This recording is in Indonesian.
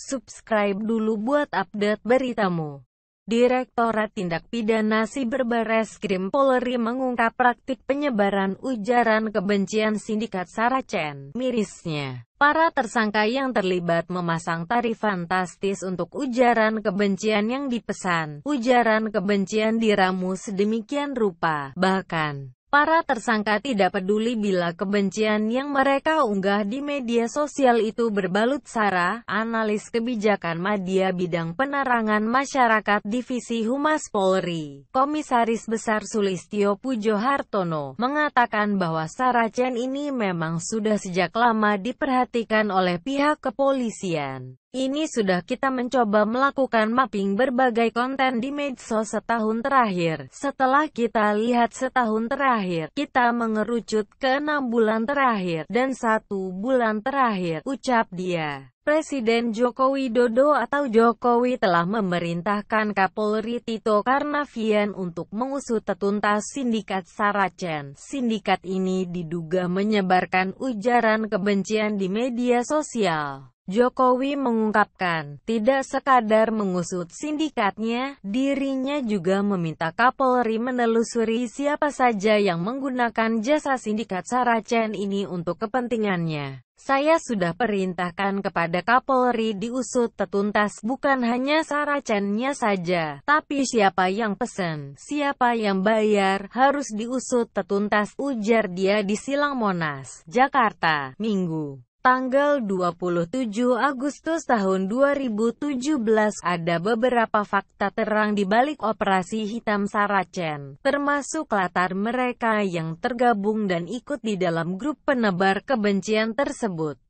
Subscribe dulu buat update beritamu. Direktorat Tindak Pidana Siber Krim Polri mengungkap praktik penyebaran ujaran kebencian sindikat Saracen. Mirisnya, para tersangka yang terlibat memasang tarif fantastis untuk ujaran kebencian yang dipesan. Ujaran kebencian diramu sedemikian rupa, bahkan Para tersangka tidak peduli bila kebencian yang mereka unggah di media sosial itu berbalut sara, analis kebijakan media bidang penerangan masyarakat Divisi Humas Polri, Komisaris Besar Sulistyo Pujo Hartono, mengatakan bahwa saracen ini memang sudah sejak lama diperhatikan oleh pihak kepolisian. Ini sudah kita mencoba melakukan mapping berbagai konten di medsos setahun terakhir. Setelah kita lihat setahun terakhir, kita mengerucut ke enam bulan terakhir, dan satu bulan terakhir, ucap dia. Presiden Joko Widodo atau Jokowi telah memerintahkan Kapolri Tito Karnavian untuk mengusut tuntas sindikat Saracen. Sindikat ini diduga menyebarkan ujaran kebencian di media sosial. Jokowi mengungkapkan, tidak sekadar mengusut sindikatnya, dirinya juga meminta Kapolri menelusuri siapa saja yang menggunakan jasa sindikat Saracen ini untuk kepentingannya. Saya sudah perintahkan kepada Kapolri diusut tetuntas, bukan hanya saracennya saja, tapi siapa yang pesan, siapa yang bayar, harus diusut tetuntas, ujar dia di Silang Monas, Jakarta, Minggu. Tanggal 27 Agustus tahun 2017, ada beberapa fakta terang di balik operasi hitam Saracen, termasuk latar mereka yang tergabung dan ikut di dalam grup penebar kebencian tersebut.